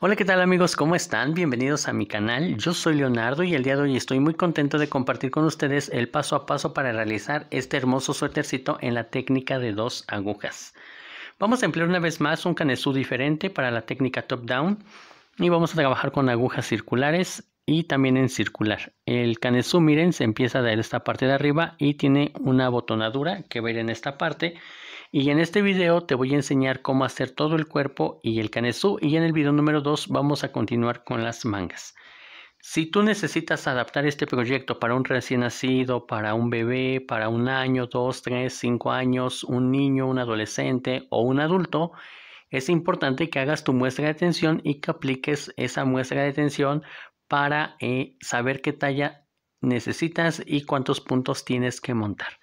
Hola, ¿qué tal amigos? ¿Cómo están? Bienvenidos a mi canal. Yo soy Leonardo y el día de hoy estoy muy contento de compartir con ustedes el paso a paso para realizar este hermoso suétercito en la técnica de dos agujas. Vamos a emplear una vez más un canesú diferente para la técnica top-down y vamos a trabajar con agujas circulares y también en circular. El canesú, miren, se empieza de esta parte de arriba y tiene una botonadura que ver en esta parte y en este video te voy a enseñar cómo hacer todo el cuerpo y el canesú y en el video número 2 vamos a continuar con las mangas. Si tú necesitas adaptar este proyecto para un recién nacido, para un bebé, para un año, dos, tres, cinco años, un niño, un adolescente o un adulto, es importante que hagas tu muestra de tensión y que apliques esa muestra de tensión para eh, saber qué talla necesitas y cuántos puntos tienes que montar.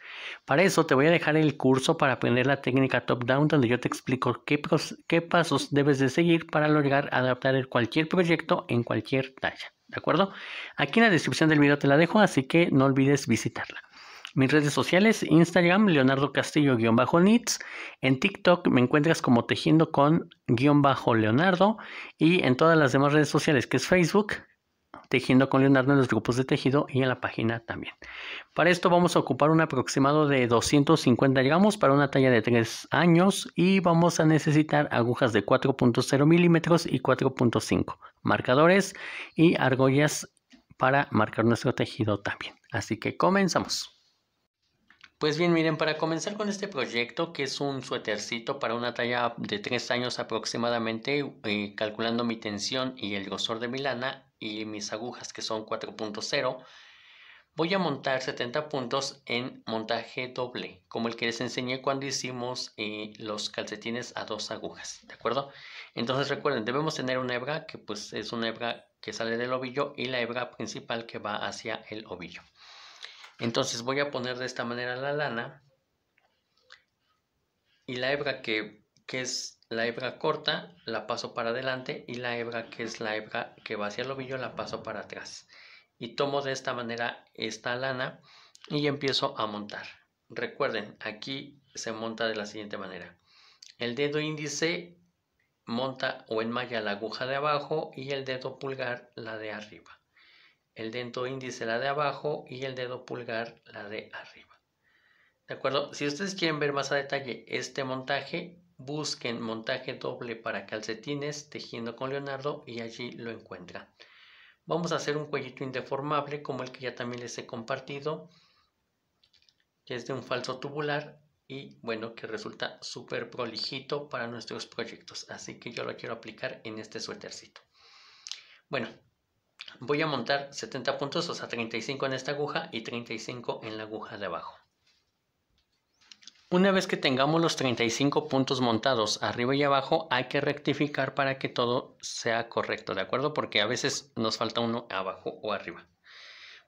Para eso te voy a dejar el curso para aprender la técnica top-down donde yo te explico qué, pasos debes de seguir para lograr adaptar cualquier proyecto en cualquier talla. ¿De acuerdo? Aquí en la descripción del video te la dejo, así que no olvides visitarla. Mis redes sociales, Instagram, Leonardo Castillo-Nits. En TikTok me encuentras como tejiendo con-Leonardo. Y en todas las demás redes sociales, que es Facebook, Tejiendo con Leonardo en los grupos de tejido y en la página también. Para esto vamos a ocupar un aproximado de 250 gramos para una talla de 3 años y vamos a necesitar agujas de 4.0 milímetros y 4.5, marcadores y argollas para marcar nuestro tejido también. Así que comenzamos. Pues bien, miren, para comenzar con este proyecto, que es un suétercito para una talla de 3 años aproximadamente, eh, calculando mi tensión y el grosor de mi lana, y mis agujas que son 4.0, voy a montar 70 puntos en montaje doble, como el que les enseñé cuando hicimos eh, los calcetines a dos agujas, ¿de acuerdo? Entonces recuerden, debemos tener una hebra que pues es una hebra que sale del ovillo y la hebra principal que va hacia el ovillo. Entonces voy a poner de esta manera la lana y la hebra que que es la hebra corta, la paso para adelante y la hebra que es la hebra que va hacia el ovillo, la paso para atrás. Y tomo de esta manera esta lana y empiezo a montar. Recuerden, aquí se monta de la siguiente manera. El dedo índice monta o enmalla la aguja de abajo y el dedo pulgar la de arriba. El dedo índice la de abajo y el dedo pulgar la de arriba. ¿De acuerdo? Si ustedes quieren ver más a detalle este montaje, Busquen montaje doble para calcetines tejiendo con Leonardo y allí lo encuentran. Vamos a hacer un cuellito indeformable como el que ya también les he compartido, que es de un falso tubular y bueno, que resulta súper prolijito para nuestros proyectos. Así que yo lo quiero aplicar en este suétercito. Bueno, voy a montar 70 puntos, o sea 35 en esta aguja y 35 en la aguja de abajo. Una vez que tengamos los 35 puntos montados arriba y abajo, hay que rectificar para que todo sea correcto, ¿de acuerdo? Porque a veces nos falta uno abajo o arriba.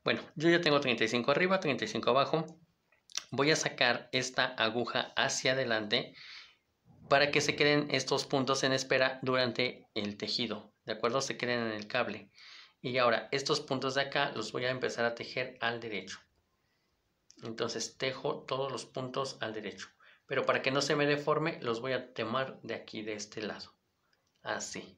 Bueno, yo ya tengo 35 arriba, 35 abajo. Voy a sacar esta aguja hacia adelante para que se queden estos puntos en espera durante el tejido, ¿de acuerdo? Se queden en el cable. Y ahora, estos puntos de acá los voy a empezar a tejer al derecho. Entonces tejo todos los puntos al derecho. Pero para que no se me deforme, los voy a tomar de aquí, de este lado. Así.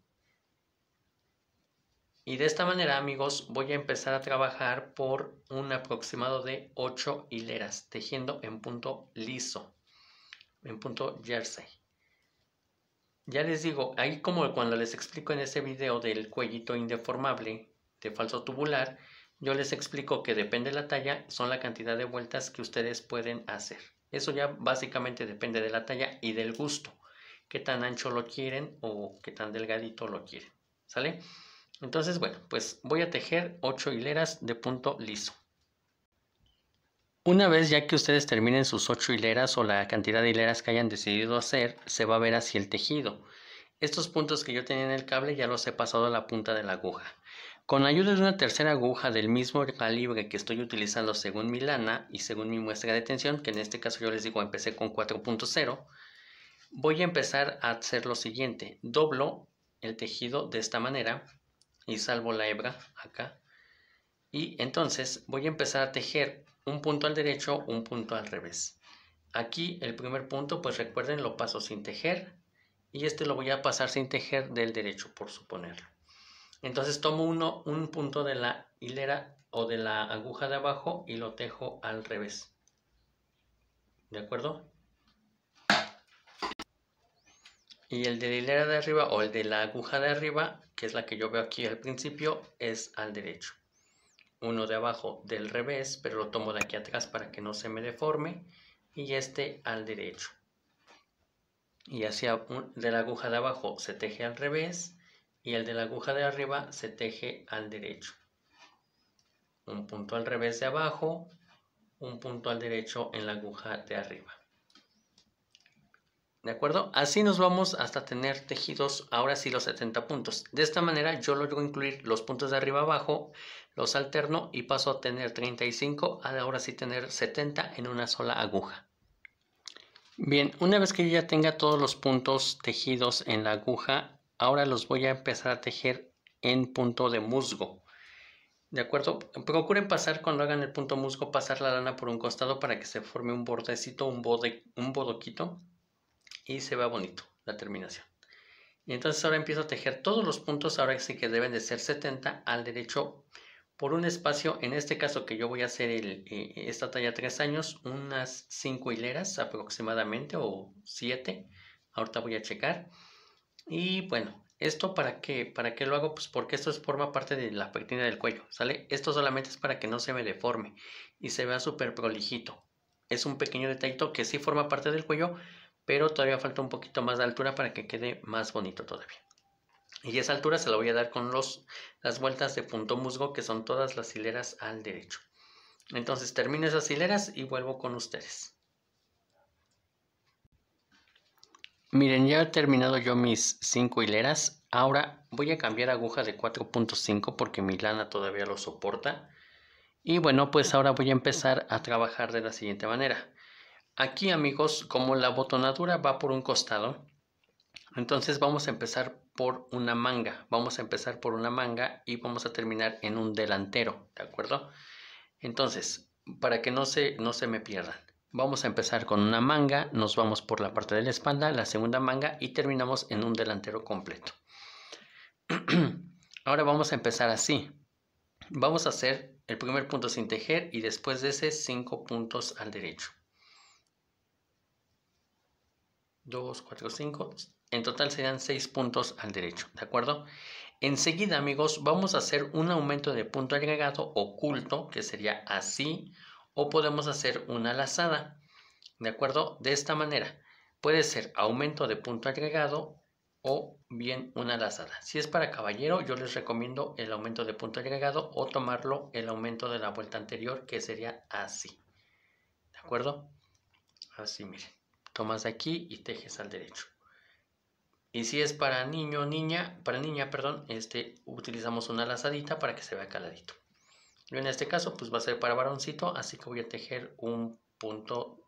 Y de esta manera, amigos, voy a empezar a trabajar por un aproximado de 8 hileras, tejiendo en punto liso, en punto jersey. Ya les digo, ahí como cuando les explico en ese video del cuellito indeformable de falso tubular, yo les explico que depende de la talla, son la cantidad de vueltas que ustedes pueden hacer. Eso ya básicamente depende de la talla y del gusto. Qué tan ancho lo quieren o qué tan delgadito lo quieren. ¿Sale? Entonces, bueno, pues voy a tejer 8 hileras de punto liso. Una vez ya que ustedes terminen sus 8 hileras o la cantidad de hileras que hayan decidido hacer, se va a ver así el tejido. Estos puntos que yo tenía en el cable ya los he pasado a la punta de la aguja. Con ayuda de una tercera aguja del mismo calibre que estoy utilizando según mi lana y según mi muestra de tensión, que en este caso yo les digo empecé con 4.0, voy a empezar a hacer lo siguiente. Doblo el tejido de esta manera y salvo la hebra acá. Y entonces voy a empezar a tejer un punto al derecho, un punto al revés. Aquí el primer punto, pues recuerden, lo paso sin tejer y este lo voy a pasar sin tejer del derecho, por suponerlo. Entonces tomo uno, un punto de la hilera o de la aguja de abajo y lo tejo al revés. ¿De acuerdo? Y el de la hilera de arriba o el de la aguja de arriba, que es la que yo veo aquí al principio, es al derecho. Uno de abajo del revés, pero lo tomo de aquí atrás para que no se me deforme. Y este al derecho. Y hacia de la aguja de abajo se teje al revés y el de la aguja de arriba se teje al derecho. Un punto al revés de abajo, un punto al derecho en la aguja de arriba. ¿De acuerdo? Así nos vamos hasta tener tejidos ahora sí los 70 puntos. De esta manera yo logro incluir los puntos de arriba abajo, los alterno y paso a tener 35, ahora sí tener 70 en una sola aguja. Bien, una vez que yo ya tenga todos los puntos tejidos en la aguja ahora los voy a empezar a tejer en punto de musgo. ¿De acuerdo? Procuren pasar cuando hagan el punto musgo, pasar la lana por un costado para que se forme un bordecito, un, un bodoquito y se vea bonito la terminación. Y entonces ahora empiezo a tejer todos los puntos, ahora sí que deben de ser 70 al derecho por un espacio, en este caso que yo voy a hacer eh, esta talla 3 años, unas 5 hileras aproximadamente o 7, ahorita voy a checar. Y bueno, esto para qué, para lo hago, pues porque esto forma parte de la pectina del cuello, ¿sale? Esto solamente es para que no se me deforme y se vea súper prolijito. Es un pequeño detallito que sí forma parte del cuello, pero todavía falta un poquito más de altura para que quede más bonito todavía. Y esa altura se la voy a dar con los, las vueltas de punto musgo, que son todas las hileras al derecho. Entonces termino esas hileras y vuelvo con ustedes. Miren, ya he terminado yo mis 5 hileras. Ahora voy a cambiar aguja de 4.5 porque mi lana todavía lo soporta. Y bueno, pues ahora voy a empezar a trabajar de la siguiente manera. Aquí, amigos, como la botonadura va por un costado, entonces vamos a empezar por una manga. Vamos a empezar por una manga y vamos a terminar en un delantero, ¿de acuerdo? Entonces, para que no se, no se me pierdan. Vamos a empezar con una manga, nos vamos por la parte de la espalda, la segunda manga y terminamos en un delantero completo. Ahora vamos a empezar así. Vamos a hacer el primer punto sin tejer y después de ese 5 puntos al derecho. Dos, cuatro, cinco. En total serían seis puntos al derecho, ¿de acuerdo? Enseguida, amigos, vamos a hacer un aumento de punto agregado oculto, que sería así o podemos hacer una lazada. ¿De acuerdo? De esta manera. Puede ser aumento de punto agregado o bien una lazada. Si es para caballero, yo les recomiendo el aumento de punto agregado o tomarlo el aumento de la vuelta anterior, que sería así. ¿De acuerdo? Así, miren. Tomas de aquí y tejes al derecho. Y si es para niño o niña, para niña, perdón, este, utilizamos una lazadita para que se vea caladito en este caso pues va a ser para varoncito, así que voy a tejer un punto,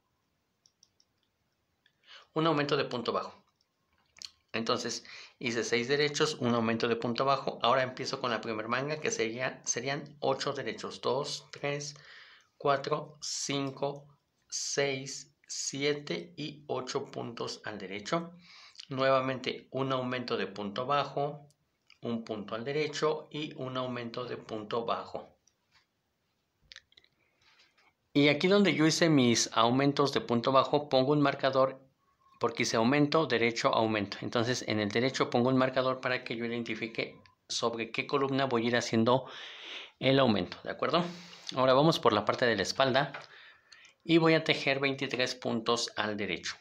un aumento de punto bajo. Entonces hice 6 derechos, un aumento de punto bajo. Ahora empiezo con la primer manga que serían 8 derechos. 2, 3, 4, 5, 6, 7 y 8 puntos al derecho. Nuevamente un aumento de punto bajo, un punto al derecho y un aumento de punto bajo. Y aquí donde yo hice mis aumentos de punto bajo, pongo un marcador porque hice aumento, derecho, aumento. Entonces en el derecho pongo un marcador para que yo identifique sobre qué columna voy a ir haciendo el aumento, ¿de acuerdo? Ahora vamos por la parte de la espalda y voy a tejer 23 puntos al derecho.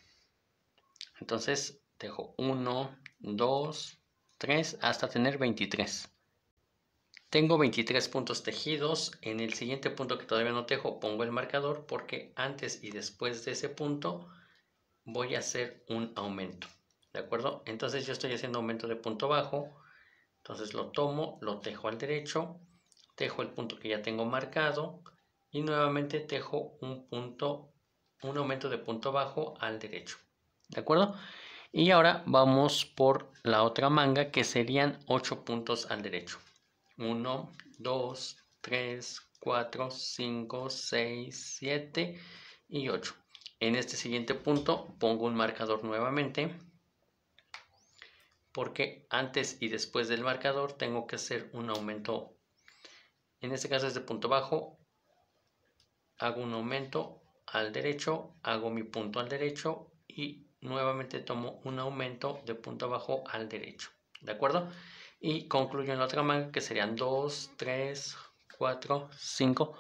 Entonces tejo 1, 2, 3 hasta tener 23. Tengo 23 puntos tejidos. En el siguiente punto que todavía no tejo, pongo el marcador porque antes y después de ese punto voy a hacer un aumento. ¿De acuerdo? Entonces yo estoy haciendo aumento de punto bajo. Entonces lo tomo, lo tejo al derecho, tejo el punto que ya tengo marcado y nuevamente tejo un punto, un aumento de punto bajo al derecho. ¿De acuerdo? Y ahora vamos por la otra manga que serían 8 puntos al derecho. 1, 2, 3, 4, 5, 6, 7 y 8. En este siguiente punto pongo un marcador nuevamente porque antes y después del marcador tengo que hacer un aumento. En este caso es de punto bajo, hago un aumento al derecho, hago mi punto al derecho y nuevamente tomo un aumento de punto bajo al derecho. ¿De acuerdo? Y concluyo en la otra manga que serían 2, 3, 4, 5,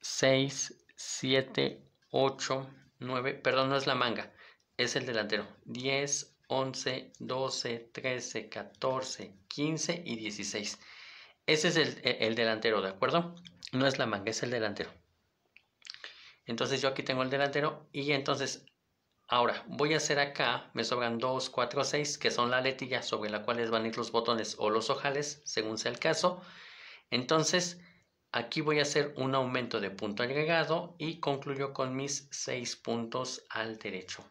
6, 7, 8, 9. Perdón, no es la manga, es el delantero. 10, 11, 12, 13, 14, 15 y 16. Ese es e, el, delantero, ¿de acuerdo? No es la manga, es el delantero. Entonces yo aquí tengo el delantero y entonces Ahora, voy a hacer acá, me sobran 2, 4, 6, que son la letilla sobre la cual van a ir los botones o los ojales, según sea el caso. Entonces, aquí voy a hacer un aumento de punto agregado y concluyo con mis 6 puntos al derecho.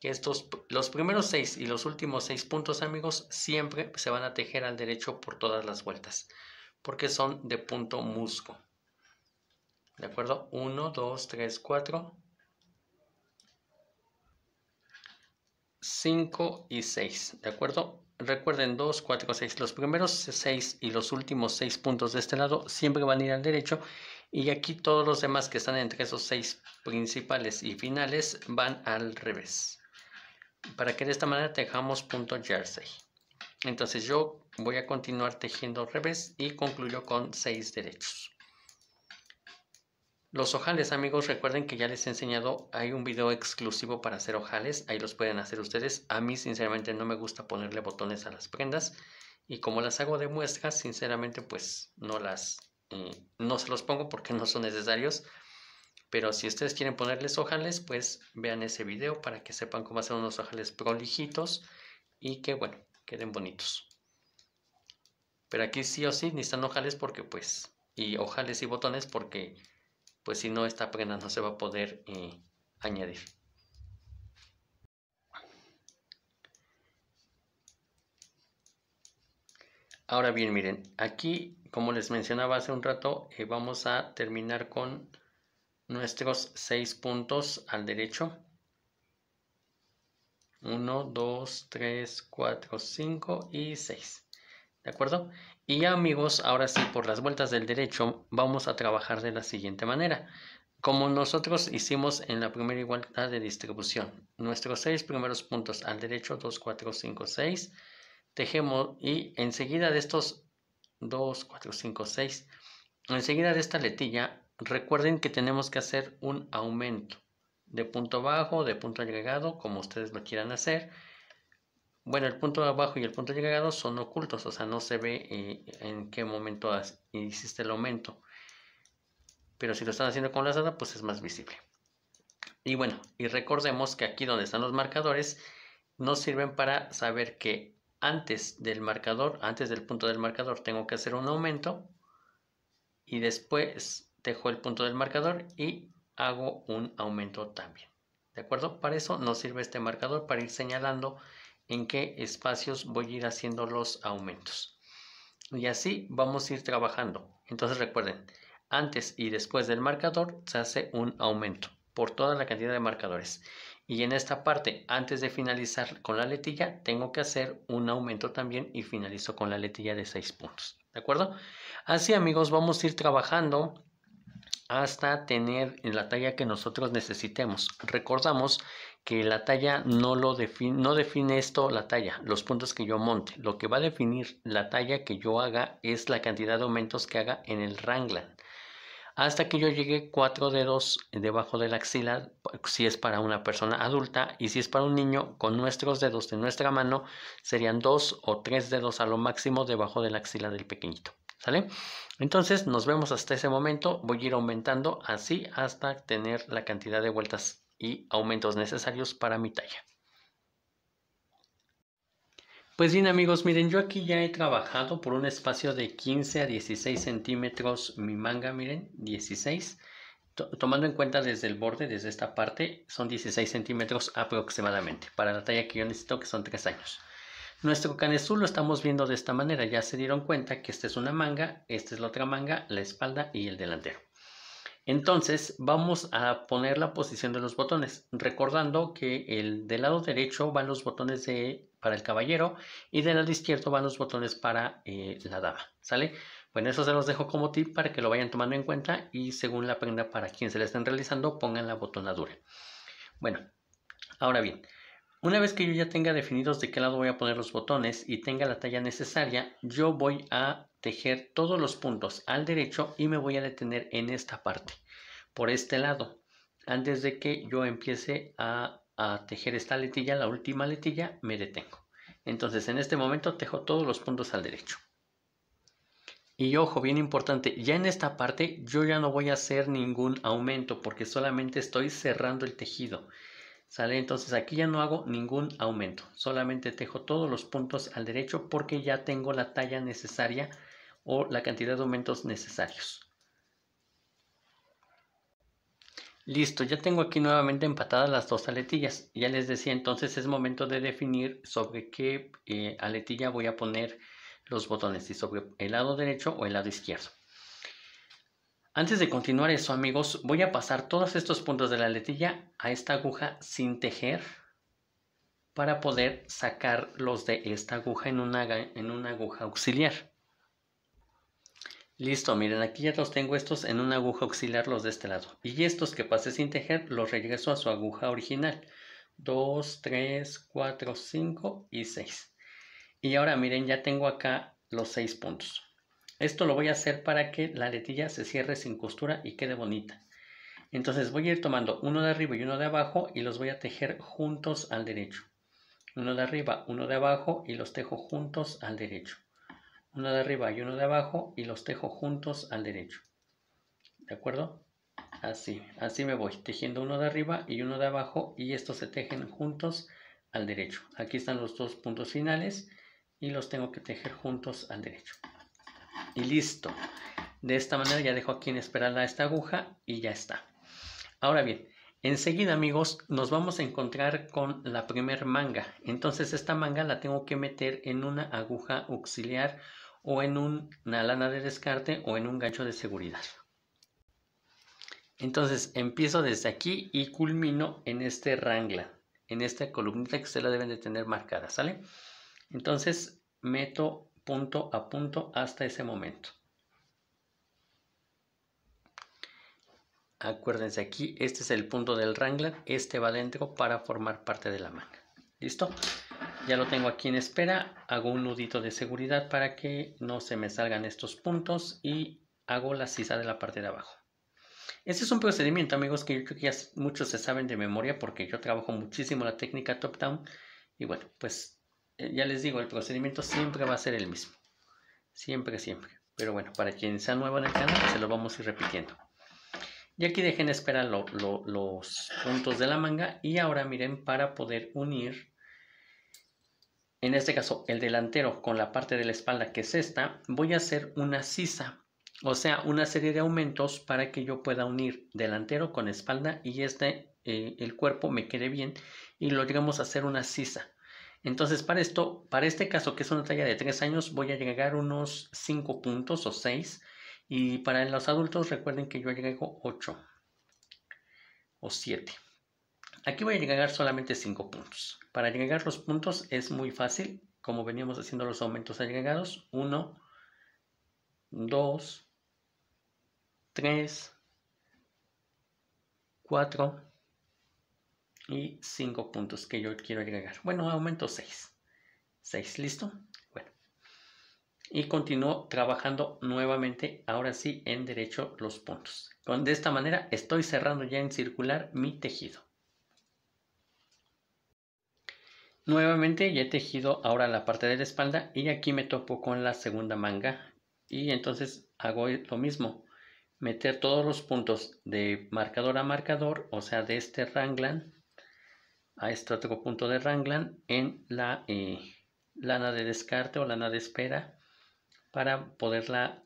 estos, los primeros 6 y los últimos 6 puntos, amigos, siempre se van a tejer al derecho por todas las vueltas, porque son de punto musgo. ¿De acuerdo? 1, 2, 3, 4, 5 y 6, ¿de acuerdo? Recuerden 2, 4, 6. Los primeros 6 y los últimos 6 puntos de este lado siempre van a ir al derecho. Y aquí todos los demás que están entre esos 6 principales y finales van al revés. Para que de esta manera tejamos punto jersey. Entonces yo voy a continuar tejiendo al revés y concluyo con 6 derechos. Los ojales, amigos, recuerden que ya les he enseñado, hay un video exclusivo para hacer ojales, ahí los pueden hacer ustedes. A mí, sinceramente, no me gusta ponerle botones a las prendas y como las hago de muestras, sinceramente, pues no las, eh, no se los pongo porque no son necesarios. Pero si ustedes quieren ponerles ojales, pues vean ese video para que sepan cómo hacer unos ojales prolijitos y que, bueno, queden bonitos. Pero aquí sí o sí necesitan ojales porque, pues, y ojales y botones porque pues si no, esta prenda no se va a poder eh, añadir. Ahora bien, miren, aquí, como les mencionaba hace un rato, eh, vamos a terminar con nuestros seis puntos al derecho. Uno, dos, tres, cuatro, cinco y seis. ¿De acuerdo? Y ya amigos, ahora sí, por las vueltas del derecho, vamos a trabajar de la siguiente manera. Como nosotros hicimos en la primera igualdad de distribución, nuestros seis primeros puntos al derecho, 2, 4, 5, 6, tejemos y enseguida de estos 2, 4, 5, 6, enseguida de esta letilla, recuerden que tenemos que hacer un aumento de punto bajo, de punto agregado, como ustedes lo quieran hacer, bueno, el punto de abajo y el punto llegado son ocultos, o sea, no se ve eh, en qué momento hiciste el aumento. Pero si lo están haciendo con lazada, pues es más visible. Y bueno, y recordemos que aquí donde están los marcadores, nos sirven para saber que antes del marcador, antes del punto del marcador, tengo que hacer un aumento y después dejo el punto del marcador y hago un aumento también. ¿De acuerdo? Para eso nos sirve este marcador, para ir señalando en qué espacios voy a ir haciendo los aumentos. Y así vamos a ir trabajando. Entonces recuerden, antes y después del marcador se hace un aumento por toda la cantidad de marcadores. Y en esta parte, antes de finalizar con la letilla, tengo que hacer un aumento también y finalizo con la letilla de 6 puntos. ¿De acuerdo? Así amigos, vamos a ir trabajando hasta tener la talla que nosotros necesitemos. Recordamos que la talla no lo define, no define esto la talla, los puntos que yo monte. Lo que va a definir la talla que yo haga es la cantidad de aumentos que haga en el ranglan. Hasta que yo llegue cuatro dedos debajo de la axila, si es para una persona adulta, y si es para un niño, con nuestros dedos de nuestra mano, serían dos o tres dedos a lo máximo debajo de la axila del pequeñito. ¿Sale? Entonces nos vemos hasta ese momento. Voy a ir aumentando así hasta tener la cantidad de vueltas y aumentos necesarios para mi talla. Pues bien amigos, miren, yo aquí ya he trabajado por un espacio de 15 a 16 centímetros mi manga, miren, 16. tomando en cuenta desde el borde, desde esta parte, son 16 centímetros aproximadamente, para la talla que yo necesito, que son 3 años. Nuestro canesú lo estamos viendo de esta manera, ya se dieron cuenta que esta es una manga, esta es la otra manga, la espalda y el delantero. Entonces vamos a poner la posición de los botones, recordando que el del lado derecho van los botones de, para el caballero y del lado izquierdo van los botones para eh, la dama, ¿sale? Bueno, eso se los dejo como tip para que lo vayan tomando en cuenta y según la prenda para quien se la estén realizando pongan la botonadura. Bueno, ahora bien, una vez que yo ya tenga definidos de qué lado voy a poner los botones y tenga la talla necesaria, yo voy a tejer todos los puntos al derecho y me voy a detener en esta parte, por este lado. Antes de que yo empiece a, tejer esta letilla, la última letilla, me detengo. Entonces en este momento tejo todos los puntos al derecho. Y ojo, bien importante, ya en esta parte yo ya no voy a hacer ningún aumento porque solamente estoy cerrando el tejido. ¿Sale? Entonces aquí ya no hago ningún aumento, solamente tejo todos los puntos al derecho porque ya tengo la talla necesaria o la cantidad de aumentos necesarios. Listo, ya tengo aquí nuevamente empatadas las dos aletillas. Ya les decía, entonces es momento de definir sobre qué eh, aletilla voy a poner los botones, si sobre el lado derecho o el lado izquierdo. Antes de continuar eso, amigos, voy a pasar todos estos puntos de la aletilla a esta aguja sin tejer para poder sacarlos de esta aguja en una, en una aguja auxiliar. Listo, miren, aquí ya los tengo estos en una aguja auxiliar los de este lado. Y estos que pasé sin tejer los regreso a su aguja original. 2, 3, 4, 5 y 6. Y ahora miren, ya tengo acá los 6 puntos. Esto lo voy a hacer para que la letilla se cierre sin costura y quede bonita. Entonces voy a ir tomando uno de arriba y uno de abajo y los voy a tejer juntos al derecho. Uno de arriba, uno de abajo y los tejo juntos al derecho uno de arriba y uno de abajo y los tejo juntos al derecho. ¿De acuerdo? Así, así me voy, tejiendo uno de arriba y uno de abajo y estos se tejen juntos al derecho. Aquí están los dos puntos finales y los tengo que tejer juntos al derecho. Y listo. De esta manera ya dejo aquí en esperada esta aguja y ya está. Ahora bien, enseguida amigos nos vamos a encontrar con la primer manga. Entonces esta manga la tengo que meter en una aguja auxiliar o en una lana de descarte o en un gancho de seguridad. Entonces empiezo desde aquí y culmino en este rangla, en esta columnita que se la deben de tener marcada, ¿sale? Entonces meto punto a punto hasta ese momento. Acuérdense aquí, este es el punto del rangla, este va adentro para formar parte de la manga. ¿Listo? ya lo tengo aquí en espera, hago un nudito de seguridad para que no se me salgan estos puntos y hago la sisa de la parte de abajo. Este es un procedimiento, amigos, que yo creo que ya muchos se saben de memoria porque yo trabajo muchísimo la técnica top-down y bueno, pues eh, ya les digo, el procedimiento siempre va a ser el mismo. Siempre, siempre. Pero bueno, para quien sea nuevo en el canal, se lo vamos a ir repitiendo. Y aquí dejen esperar los puntos de la manga y ahora miren para poder unir en este caso el delantero con la parte de la espalda que es esta, voy a hacer una sisa, o sea, una serie de aumentos para que yo pueda unir delantero con espalda y este, eh, el cuerpo me quede bien y lo llegamos a hacer una sisa. Entonces, para esto, para este caso que es una talla de 3 años, voy a llegar unos 5 puntos o 6. Y para los adultos, recuerden que yo agrego 8 o 7. Aquí voy a agregar solamente 5 puntos. Para agregar los puntos es muy fácil, como veníamos haciendo los aumentos agregados. 1, 2, 3, 4 y 5 puntos que yo quiero agregar. Bueno, aumento 6. 6, ¿listo? Bueno. Y continúo trabajando nuevamente, ahora sí, en derecho los puntos. de esta manera estoy cerrando ya en circular mi tejido. Nuevamente ya he tejido ahora la parte de la espalda y aquí me topo con la segunda manga y entonces hago lo mismo. Meter todos los puntos de marcador a marcador, o sea, de este Ranglan a este otro punto de Ranglan en la eh, lana de descarte o lana de espera para poderla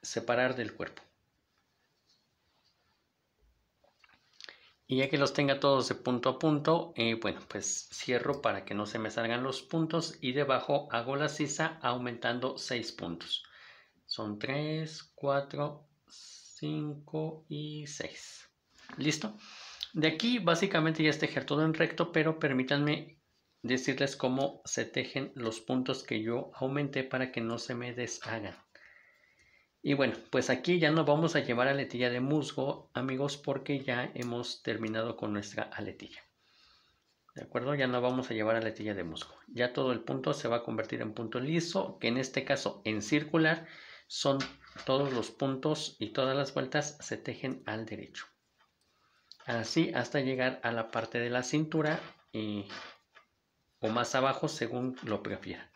separar del cuerpo. Y ya que los tenga todos de punto a punto, eh, bueno, pues cierro para que no se me salgan los puntos y debajo hago la sisa aumentando 6 puntos. Son 3, 4, 5 y 6. ¿Listo? De aquí básicamente ya es tejer todo en recto, pero permítanme decirles cómo se tejen los puntos que yo aumenté para que no se me deshagan. Y bueno, pues aquí ya no vamos a llevar aletilla de musgo, amigos, porque ya hemos terminado con nuestra aletilla. ¿De acuerdo? Ya no vamos a llevar aletilla de musgo. Ya todo el punto se va a convertir en punto liso, que en este caso en circular son todos los puntos y todas las vueltas se tejen al derecho. Así hasta llegar a la parte de la cintura o más abajo según lo prefieran.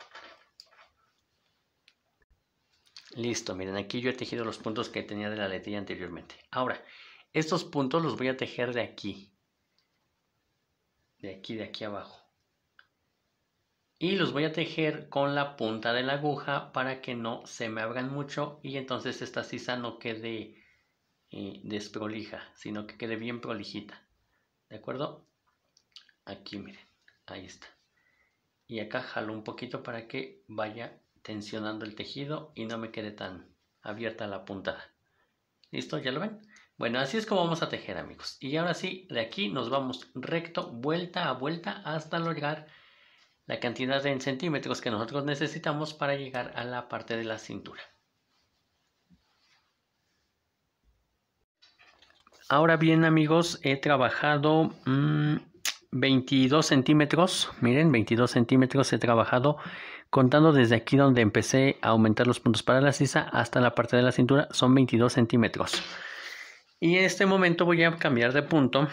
Listo, miren, aquí yo he tejido los puntos que tenía de la letrilla anteriormente. Ahora, estos puntos los voy a tejer de aquí. De aquí, de aquí abajo. Y los voy a tejer con la punta de la aguja para que no se me abran mucho y entonces esta sisa no quede eh, desprolija, sino que quede bien prolijita. ¿De acuerdo? Aquí miren, ahí está. Y acá jalo un poquito para que vaya tensionando el tejido y no me quede tan abierta la puntada. ¿Listo? ¿Ya lo ven? Bueno, así es como vamos a tejer amigos. Y ahora sí, de aquí nos vamos recto, vuelta a vuelta, hasta lograr la cantidad de centímetros que nosotros necesitamos para llegar a la parte de la cintura. Ahora bien amigos, he trabajado 22 mm, centímetros, miren, 22 centímetros he trabajado Contando desde aquí donde empecé a aumentar los puntos para la sisa hasta la parte de la cintura son 22 centímetros. Y en este momento voy a cambiar de punto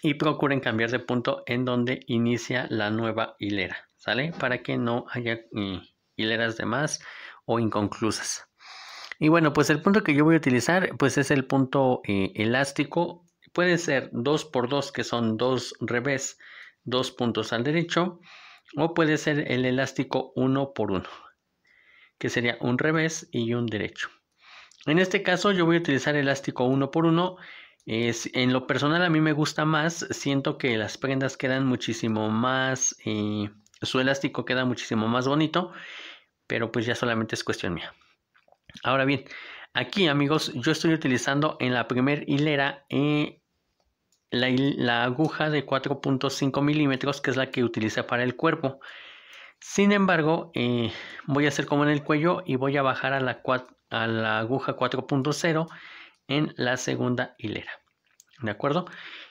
y procuren cambiar de punto en donde inicia la nueva hilera, ¿sale? Para que no haya eh, hileras de más o inconclusas. Y bueno, pues el punto que yo voy a utilizar pues es el punto eh, elástico. puede ser 2 x 2 que son dos revés, dos puntos al derecho o puede ser el elástico uno por uno, que sería un revés y un derecho. En este caso yo voy a utilizar elástico uno por uno. Es, en lo personal a mí me gusta más, siento que las prendas quedan muchísimo más, eh, su elástico queda muchísimo más bonito, pero pues ya solamente es cuestión mía. Ahora bien, aquí amigos yo estoy utilizando en la primera hilera eh, la, aguja de 4.5 milímetros, que es la que utiliza para el cuerpo. Sin embargo, eh, voy a hacer como en el cuello y voy a bajar a la, a la aguja 4.0 en la segunda hilera. ¿De acuerdo?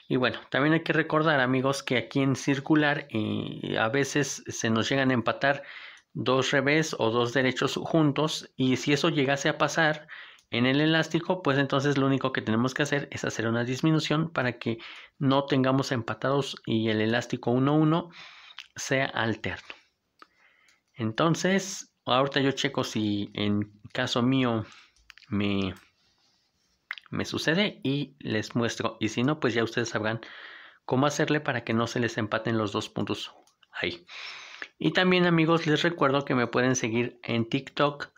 Y bueno, también hay que recordar amigos que aquí en circular eh, a veces se nos llegan a empatar dos revés o dos derechos juntos y si eso llegase a pasar, en el elástico, pues entonces lo único que tenemos que hacer es hacer una disminución para que no tengamos empatados y el elástico 1-1 sea alterno. Entonces, ahorita yo checo si en caso mío me, me sucede y les muestro. Y si no, pues ya ustedes sabrán cómo hacerle para que no se les empaten los dos puntos ahí. Y también amigos, les recuerdo que me pueden seguir en TikTok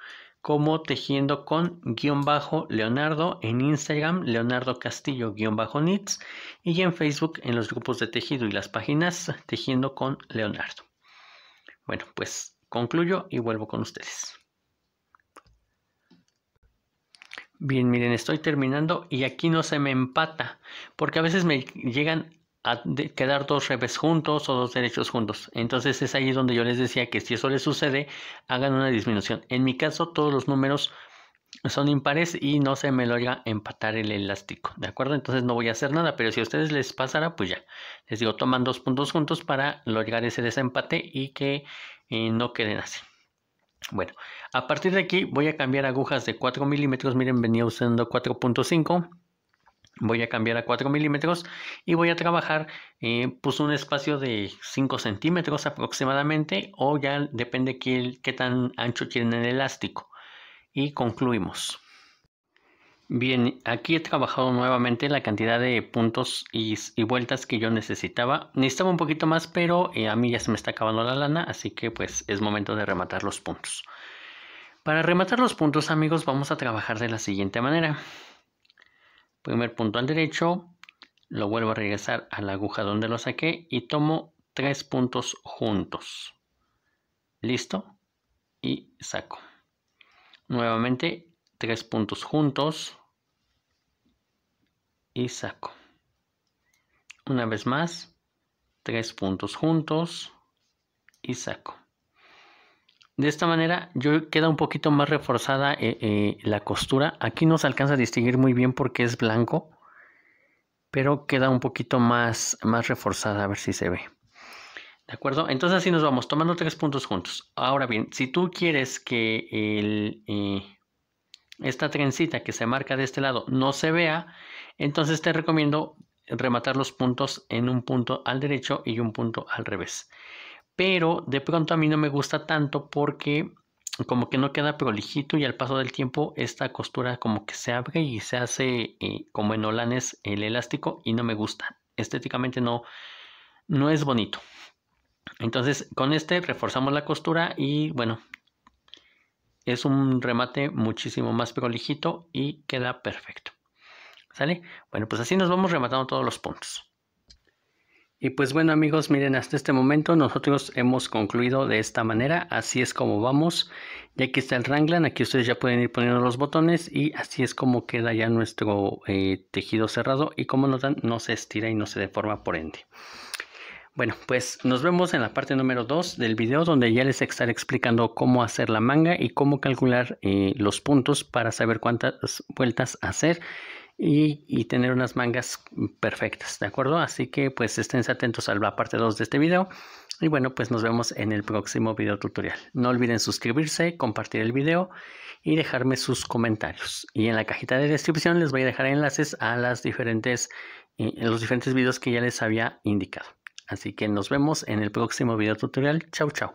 como tejiendo con guión bajo Leonardo, en Instagram Leonardo Castillo guión bajo Nits y en Facebook en los grupos de tejido y las páginas tejiendo con Leonardo. Bueno, pues concluyo y vuelvo con ustedes. Bien, miren, estoy terminando y aquí no se me empata, porque a veces me llegan a quedar dos revés juntos o dos derechos juntos. Entonces es ahí donde yo les decía que si eso les sucede, hagan una disminución. En mi caso, todos los números son impares y no se me logra empatar el elástico, ¿de acuerdo? Entonces no voy a hacer nada, pero si a ustedes les pasara, pues ya. Les digo, toman dos puntos juntos para lograr ese desempate y que eh, no queden así. Bueno, a partir de aquí voy a cambiar agujas de 4 milímetros. Miren, venía usando 4.5 voy a cambiar a 4 milímetros y voy a trabajar eh, pues, un espacio de 5 centímetros aproximadamente o ya depende qué, tan ancho tiene el elástico y concluimos bien aquí he trabajado nuevamente la cantidad de puntos y, vueltas que yo necesitaba necesitaba un poquito más pero eh, a mí ya se me está acabando la lana así que pues es momento de rematar los puntos para rematar los puntos amigos vamos a trabajar de la siguiente manera Primer punto al derecho, lo vuelvo a regresar a la aguja donde lo saqué y tomo tres puntos juntos. Listo. Y saco. Nuevamente, tres puntos juntos. Y saco. Una vez más, tres puntos juntos. Y saco. De esta manera yo queda un poquito más reforzada eh, eh, la costura. Aquí no se alcanza a distinguir muy bien porque es blanco, pero queda un poquito más, más reforzada, a ver si se ve. ¿De acuerdo? Entonces así nos vamos, tomando tres puntos juntos. Ahora bien, si tú quieres que eh, esta trencita que se marca de este lado no se vea, entonces te recomiendo rematar los puntos en un punto al derecho y un punto al revés pero de pronto a mí no me gusta tanto porque como que no queda prolijito y al paso del tiempo esta costura como que se abre y se hace eh, como en olanes el elástico y no me gusta. Estéticamente no, no es bonito. Entonces con este reforzamos la costura y bueno, es un remate muchísimo más prolijito y queda perfecto. ¿Sale? Bueno, pues así nos vamos rematando todos los puntos. Y pues bueno amigos, miren, hasta este momento nosotros hemos concluido de esta manera, así es como vamos. Y aquí está el Ranglan, aquí ustedes ya pueden ir poniendo los botones y así es como queda ya nuestro eh, tejido cerrado y como notan no se estira y no se deforma por ende. Bueno, pues nos vemos en la parte número 2 del video donde ya les estaré explicando cómo hacer la manga y cómo calcular eh, los puntos para saber cuántas vueltas hacer y, tener unas mangas perfectas, ¿de acuerdo? Así que pues estén atentos a la parte 2 de este video y bueno, pues nos vemos en el próximo video tutorial. No olviden suscribirse, compartir el video y dejarme sus comentarios. Y en la cajita de descripción les voy a dejar enlaces a las diferentes, eh, los diferentes videos que ya les había indicado. Así que nos vemos en el próximo video tutorial. Chau, chau.